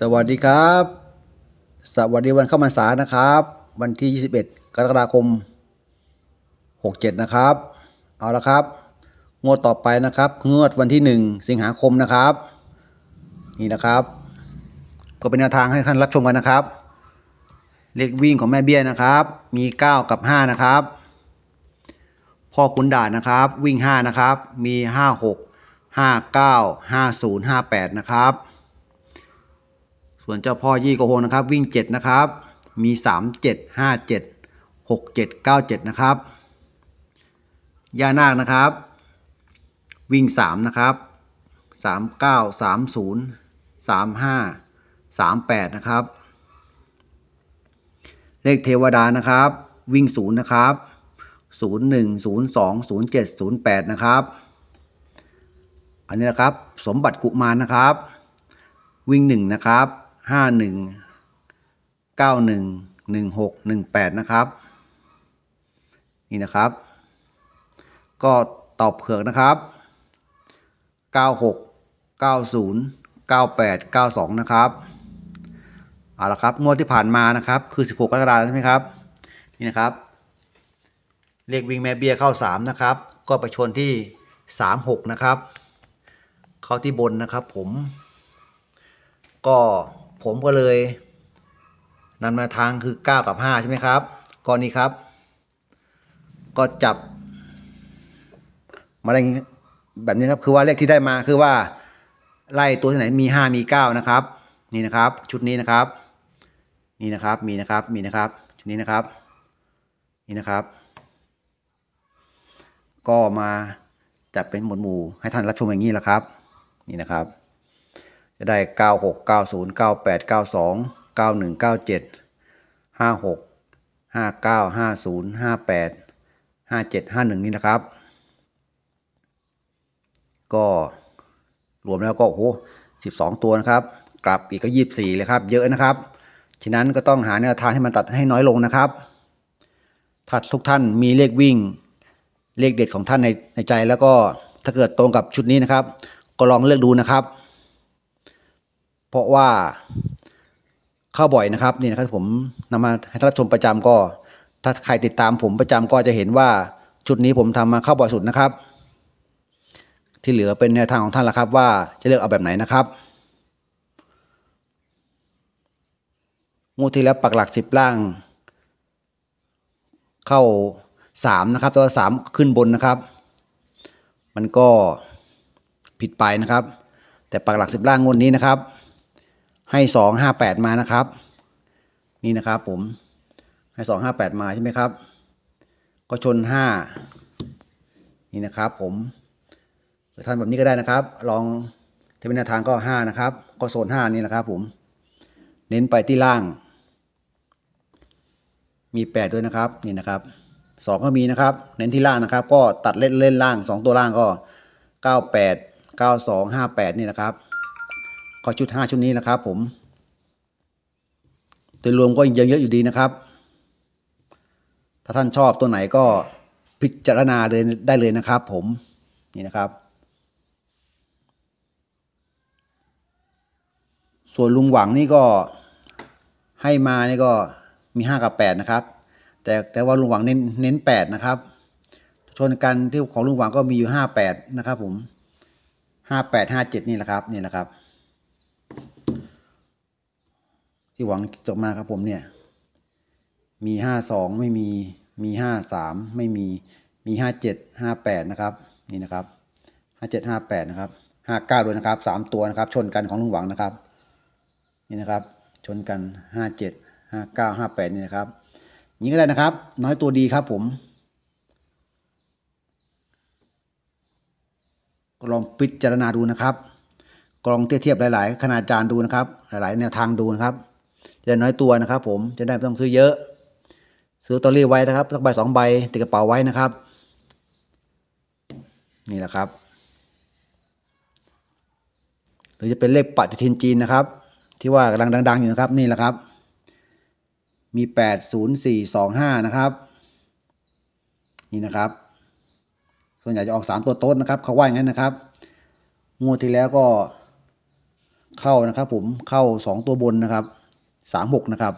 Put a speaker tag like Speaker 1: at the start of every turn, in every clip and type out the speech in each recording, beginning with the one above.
Speaker 1: สวัสดีครับสวัสดีวันเข้าพรรษานะครับ วันที่ 21 กรกฎาคม 67 นะครับ เอาละครับ งวดต่อไปนะครับงวดวันที่ 1 สิงหาคมนะครับนี่นะครับ ก็เป็นแนวทางให้ท่านรับชมกันนะครับ เลขวิ่งของแม่เบี้ยนะครับมี 9 กับ 5 นะครับ พ่อขุนด่านนะครับ วิ่ง 5 นะครับ มี 56 59 50 58 นะครับส่วนเจ้าพ่อ ยี่โกโฮนะครับวิ่ง 7 นะครับมี 3 7 5 7 6 7 9 7 นะครับ ย่านาคนะครับ วิ่ง 3 นะครับ 3 9 3 0 3 5 3 8 นะครับ เลขเทวดานะครับ วิ่ง0นะครับ01 02 07 08 นะครับ อันนี้นะครับสมบัติกุมารนะครับ วิ่ง 1 นะครับห้าหนึ่งเก้าหนึ่งหนึ่งหกหนึ่งแปดนะครับนี่นะครับ ก็ตอบเผือกนะครับเก้าหกเก้าศูนย์เก้าแปดเก้าสองนะครับเอาละครับงวดที่ผ่านมานะครับคือสิบหกกรกฎาคมใช่ไหมครับ นี่นะครับ เลขวิ่งแม่เบี้ยเข้าสามนะครับก็ไปชนที่สามหกนะครับเข้าที่บนนะครับผมก็ผมก็เลยนันมาทางคือ 9 กับ 5 ใช่ไหมครับก้อนนี้ครับ ก็จับ มาไแบบนี้ครับคือว่าเลขที่ได้มาคือว่า ไล่ตัวที่ไหนมี 5 มี 9 นะครับ นี่นะครับ ชุดนี้นะครับ นี่นะครับ มีนะครับมีนะครับ ชุดนี้นะครับ นี่นะครับ ก็มาจัดเป็นหมวดหมู่ให้ท่านรับชมอย่างนี้แหละครับ นี่นะครับจะได้96 90 98 92 91 97 56 59 50 58 57 51นี่นะครับ ก็รวมแล้วก็โอ้โห12 ตัวนะครับ กลับอีกก็24เลยครับ เยอะนะครับ ฉะนั้นก็ต้องหาแนวทางให้มันตัดให้น้อยลงนะครับถ้าทุกท่านมีเลขวิ่ง เลขเด็ดของท่านในในใจแล้วก็ถ้าเกิดตรงกับชุดนี้นะครับ ก็ลองเลือกดูนะครับเพราะว่าเข้าบ่อยนะครับนี่นะครับ ผมนำมาให้ท่านรับชมประจำก็ ถ้าใครติดตามผมประจำก็จะเห็นว่าชุดนี้ผมทำมาเข้าบ่อยสุดนะครับ ที่เหลือเป็นแนวทางของท่านละครับ ว่าจะเลือกเอาแบบไหนนะครับงูที่แล้วปักหลักสิบล่างเข้าสามนะครับตัวสามขึ้นบนนะครับ มันก็ผิดไปนะครับ แต่ปักหลักสิบล่างงวดนี้นะครับให้สองห้าแปดมานะครับ นี่นะครับผมให้สองห้าแปดมาใช่ไหมครับ ก็ชนห้านี่นะครับผมหรือทำแบบนี้ก็ได้นะครับ ลองถ้าเป็นแนวทางก็ห้านะครับ ก็โซนห้านี่นะครับผมเน้นไปที่ล่าง มีแปดด้วยนะครับ นี่นะครับสองก็มีนะครับ เน้นที่ล่างนะครับ ก็ตัดเล่นเล่นล่างสองตัวล่างก็เก้าแปดเก้าสองห้าแปดนี่นะครับก็ชุด5ชุดนี้นะครับผมโดยรวมก็ยังเยอะอยู่ดีนะครับ ถ้าท่านชอบตัวไหนก็พิจารณาเลยได้เลยนะครับผมนี่นะครับ ส่วนลุงหวังนี่ก็ให้มานี่ก็มี 5 กับ 8 นะครับแต่แต่ว่าลุงหวังเน้นเน้น 8 นะครับชนกันที่ของลุงหวังก็มีอยู่58 นะครับผม 58 57นี่แหละครับนี่แหละครับที่หวังจบมาครับผมเนี่ย มีห้าสองไม่มี มีห้าสามไม่มี มีห้าเจ็ดห้าแปดนะครับ นี่นะครับห้าเจ็ดห้าแปดนะครับห้าเก้าด้วยนะครับสามตัวนะครับ ชนกันของลุงหวังนะครับ นี่นะครับ ชนกันห้าเจ็ดห้าเก้าห้าแปดนี่นะครับนี้ก็ได้นะครับ น้อยตัวดีครับผมลองพิจารณาดูนะครับ กลองเทียบหลายๆขนาดจานดูนะครับ หลายๆแนวทางดูนะครับจะน้อยตัวนะครับ ผม จะได้ไม่ต้องซื้อเยอะ ซื้อตอรี่ไว้นะครับสักใบสองใบ ติดกระเป๋าไว้นะครับ นี่แหละครับ หรือจะเป็นเลขปฏิทินจีนนะครับ ที่ว่ากำลังดังๆอยู่นะครับ นี่แหละครับ มีแปดศูนย์สี่สองห้านะครับ นี่นะครับ ส่วนใหญ่จะออกสามตัวโต๊ดนะครับ เขาว่าอย่างนั้นนะครับ งวดที่แล้วก็เข้านะครับ ผม เข้าสองตัวบนนะครับสามหกนะครับ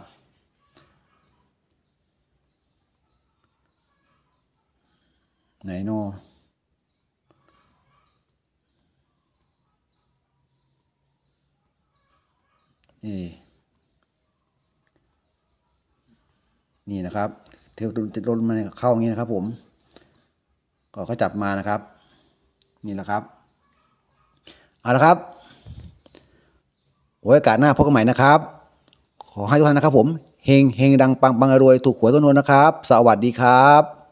Speaker 1: ไหนนอนี่นี่นะครับ เทลจะลนมาเข้าอย่างนี้นะครับผมก็จับมานะครับ นี่แหละครับ เอาละครับโอ้ยโอกาสหน้าพบกันใหม่นะครับขอให้ทุกท่านนะครับผม เฮงเฮงดัง ปัง ปังรวยถูกหวยตัวนวนนะครับ สวัสดีครับ